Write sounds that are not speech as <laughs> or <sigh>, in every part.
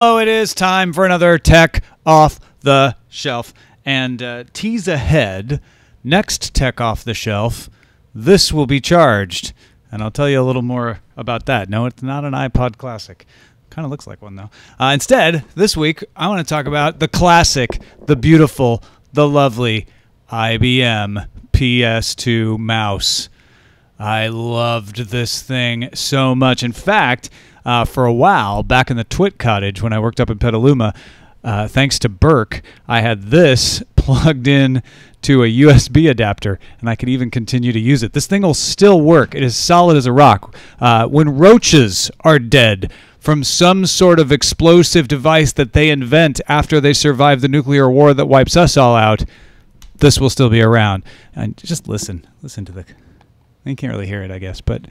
Oh, it is time for another Tech Off the Shelf. And uh, tease ahead, next Tech Off the Shelf, this will be charged. And I'll tell you a little more about that. No, it's not an iPod Classic. Kind of looks like one, though. Uh, instead, this week, I want to talk about the classic, the beautiful, the lovely IBM PS2 mouse. I loved this thing so much. In fact, uh, for a while, back in the Twit Cottage when I worked up in Petaluma, uh, thanks to Burke, I had this <laughs> plugged in to a USB adapter, and I could even continue to use it. This thing will still work. It is solid as a rock. Uh, when roaches are dead from some sort of explosive device that they invent after they survive the nuclear war that wipes us all out, this will still be around. And just listen, listen to the. You can't really hear it, I guess, but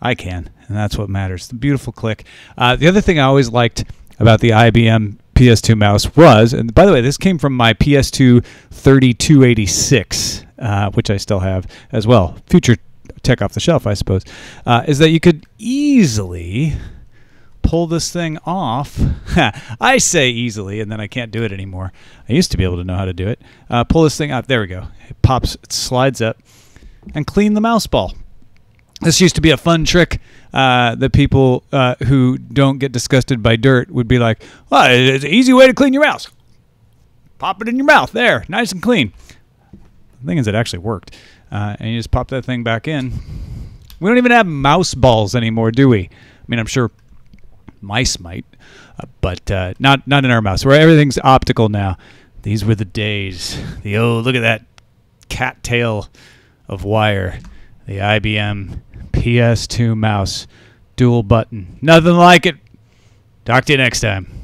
I can, and that's what matters. The beautiful click. Uh, the other thing I always liked about the IBM PS2 mouse was, and by the way, this came from my PS2 3286, uh, which I still have as well. Future tech off the shelf, I suppose, uh, is that you could easily pull this thing off. <laughs> I say easily, and then I can't do it anymore. I used to be able to know how to do it. Uh, pull this thing up. There we go. It pops, it slides up, and clean the mouse ball this used to be a fun trick uh, that people uh, who don't get disgusted by dirt would be like, well, it's an easy way to clean your house. Pop it in your mouth. There, nice and clean. The thing is, it actually worked. Uh, and you just pop that thing back in. We don't even have mouse balls anymore, do we? I mean, I'm sure mice might, uh, but uh, not not in our mouse. Where everything's optical now. These were the days. The oh, look at that cattail of wire. The IBM PS2 mouse, dual button. Nothing like it. Talk to you next time.